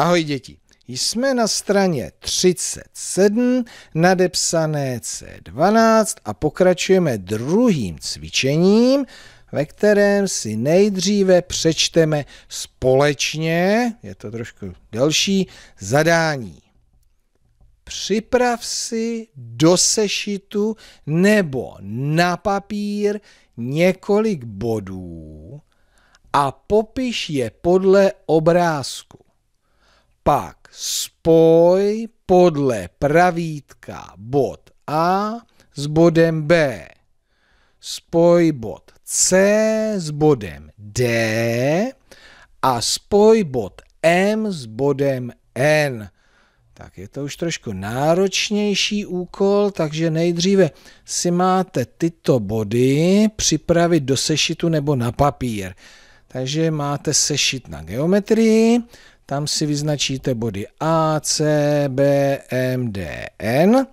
Ahoj děti, jsme na straně 37, nadepsané C12 a pokračujeme druhým cvičením, ve kterém si nejdříve přečteme společně, je to trošku delší, zadání. Připrav si do sešitu nebo na papír několik bodů a popiš je podle obrázku. Pak spoj podle pravítka bod A s bodem B. Spoj bod C s bodem D a spoj bod M s bodem N. Tak je to už trošku náročnější úkol, takže nejdříve si máte tyto body připravit do sešitu nebo na papír. Takže máte sešit na geometrii, tam si vyznačíte body A, C, B, e, M, D, N.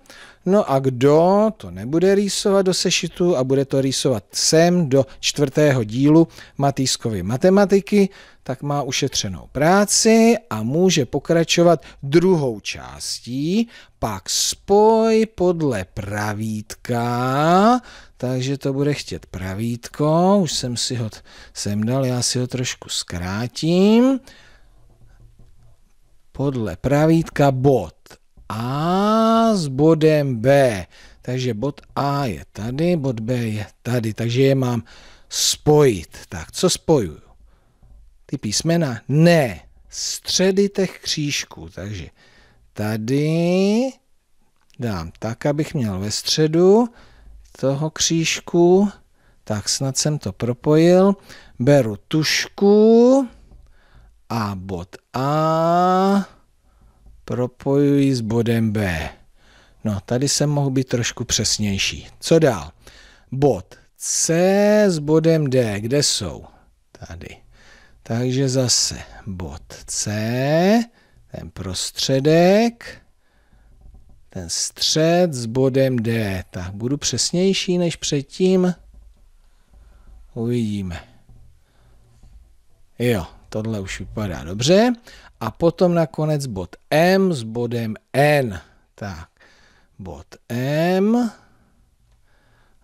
No a kdo to nebude rýsovat do sešitu a bude to rýsovat sem do čtvrtého dílu Matýskovy matematiky, tak má ušetřenou práci a může pokračovat druhou částí, pak spoj podle pravítka, takže to bude chtět pravítko, už jsem si ho sem dal, já si ho trošku zkrátím podle pravítka bod A s bodem B. Takže bod A je tady, bod B je tady, takže je mám spojit. Tak co spojuju? Ty písmena? Ne. Středy těch křížků. Takže tady dám tak, abych měl ve středu toho křížku. Tak snad jsem to propojil. Beru tušku a bod A propojuji s bodem B. No, tady se mohu být trošku přesnější. Co dál? Bod C s bodem D. Kde jsou? Tady. Takže zase bod C, ten prostředek, ten střed s bodem D. Tak budu přesnější než předtím. Uvidíme. Jo, tohle už vypadá dobře. A potom nakonec bod M s bodem N. Tak, bod M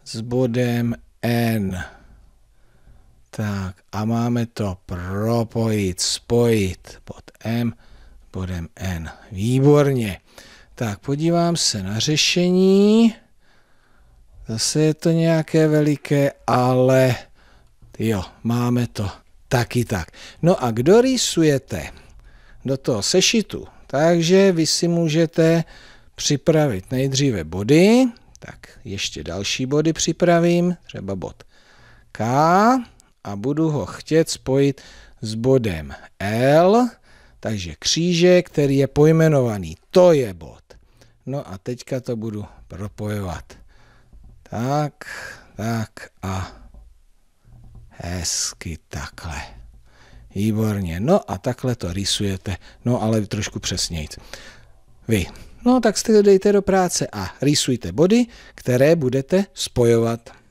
s bodem N. Tak a máme to propojit, spojit bod M s bodem N. Výborně. Tak podívám se na řešení. Zase je to nějaké veliké, ale jo, máme to taky tak. No a kdo rýsujete do toho sešitu, takže vy si můžete připravit nejdříve body, tak ještě další body připravím, třeba bod K a budu ho chtět spojit s bodem L, takže kříže, který je pojmenovaný, to je bod. No a teďka to budu propojovat. Tak, tak a hezky takhle. Výborně. No a takhle to rysujete. No ale trošku přesnějt. Vy. No tak si to dejte do práce a rysujte body, které budete spojovat.